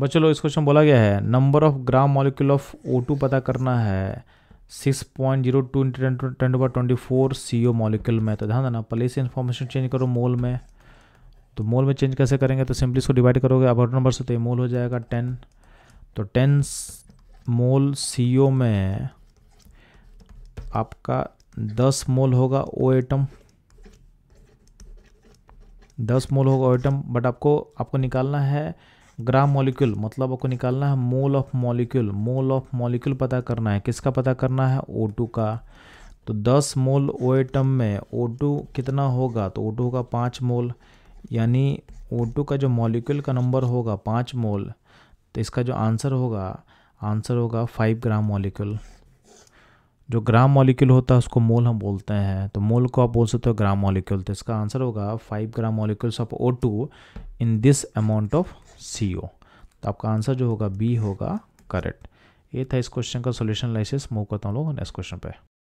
बच्चों लोग इस क्वेश्चन बोला गया है number of gram molecule of O two पता करना है six point zero two ten to twenty four C O molecule में तो ध्यान देना पहले से इन्फॉर्मेशन चेंज करो मोल में तो मोल में चेंज कैसे करेंगे तो सिंपली इसको डिवाइड करोगे अब नंबर से तो मोल हो जाएगा टेन तो टेन मोल सी ओ में आपका दस मोल होगा ओ एटम दस मोल होगा ओ एटम बट आपको आपको निकालना है ग्राम मॉलिक्यूल मतलब आपको निकालना है mole of molecule mole of molecule पता करना है किसका पता करना है O2 का तो 10 मोल ओ एटम में O2 कितना होगा तो O2 होगा पाँच मोल यानी O2 का जो मॉलिक्यूल का नंबर होगा पाँच मोल तो इसका जो आंसर होगा आंसर होगा फाइव ग्राम मॉलिक्यूल जो ग्राम मॉलिक्यूल होता है उसको मोल हम बोलते हैं तो मोल को आप बोल सकते हो ग्राम मॉलिक्यूल तो इसका आंसर होगा five gram molecules of O two in this amount of C O तो आपका आंसर जो होगा बी होगा करेक्ट ये था इस क्वेश्चन का सोल्यूशन लाइसिस मूव करता हूँ लोग नेक्स्ट क्वेश्चन पे